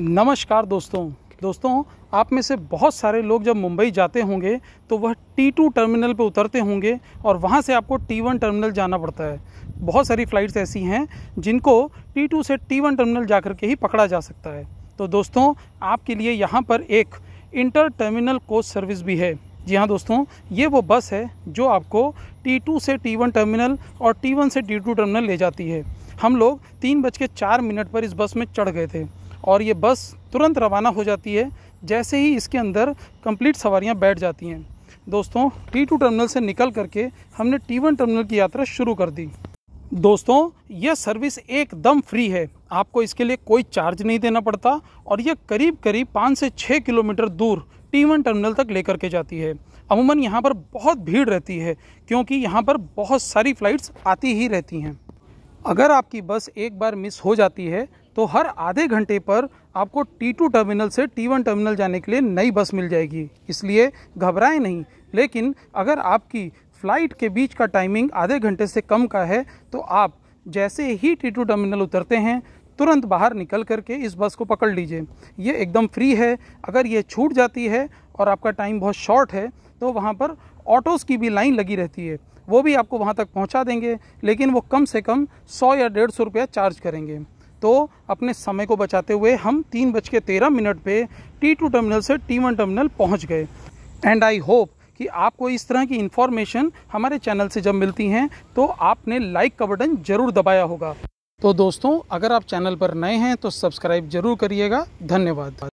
नमस्कार दोस्तों दोस्तों आप में से बहुत सारे लोग जब मुंबई जाते होंगे तो वह T2 टर्मिनल पर उतरते होंगे और वहाँ से आपको T1 टर्मिनल जाना पड़ता है बहुत सारी फ़्लाइट्स ऐसी हैं जिनको T2 से T1 टर्मिनल जा कर के ही पकड़ा जा सकता है तो दोस्तों आपके लिए यहाँ पर एक इंटर टर्मिनल कोच सर्विस भी है जी हाँ दोस्तों ये वो बस है जो आपको टू से वन टर्मिनल और वन से टू टर्मिनल ले जाती है हम लोग तीन बज के चार मिनट पर इस बस में चढ़ गए थे और ये बस तुरंत रवाना हो जाती है जैसे ही इसके अंदर कंप्लीट सवारियां बैठ जाती हैं दोस्तों टी टू टर्मिनल से निकल करके हमने टी वन टर्मिनल की यात्रा शुरू कर दी दोस्तों यह सर्विस एकदम फ्री है आपको इसके लिए कोई चार्ज नहीं देना पड़ता और यह करीब करीब पाँच से छः किलोमीटर दूर टी वन टर्मिनल तक लेकर के जाती है अमूमन यहाँ पर बहुत भीड़ रहती है क्योंकि यहाँ पर बहुत सारी फ़्लाइट्स आती ही रहती हैं अगर आपकी बस एक बार मिस हो जाती है तो हर आधे घंटे पर आपको T2 टर्मिनल से T1 टर्मिनल जाने के लिए नई बस मिल जाएगी इसलिए घबराएं नहीं लेकिन अगर आपकी फ़्लाइट के बीच का टाइमिंग आधे घंटे से कम का है तो आप जैसे ही T2 टर्मिनल उतरते हैं तुरंत बाहर निकल करके इस बस को पकड़ लीजिए ये एकदम फ्री है अगर ये छूट जाती है और आपका टाइम बहुत शॉर्ट है तो वहाँ पर ऑटोज़ की भी लाइन लगी रहती है वो भी आपको वहाँ तक पहुँचा देंगे लेकिन वो कम से कम सौ या डेढ़ सौ रुपया चार्ज करेंगे तो अपने समय को बचाते हुए हम तीन बज के तेरह मिनट पर टी टू टर्मिनल से टी वन टर्मिनल पहुंच गए एंड आई होप कि आपको इस तरह की इन्फॉर्मेशन हमारे चैनल से जब मिलती हैं तो आपने लाइक का बटन ज़रूर दबाया होगा तो दोस्तों अगर आप चैनल पर नए हैं तो सब्सक्राइब जरूर करिएगा धन्यवाद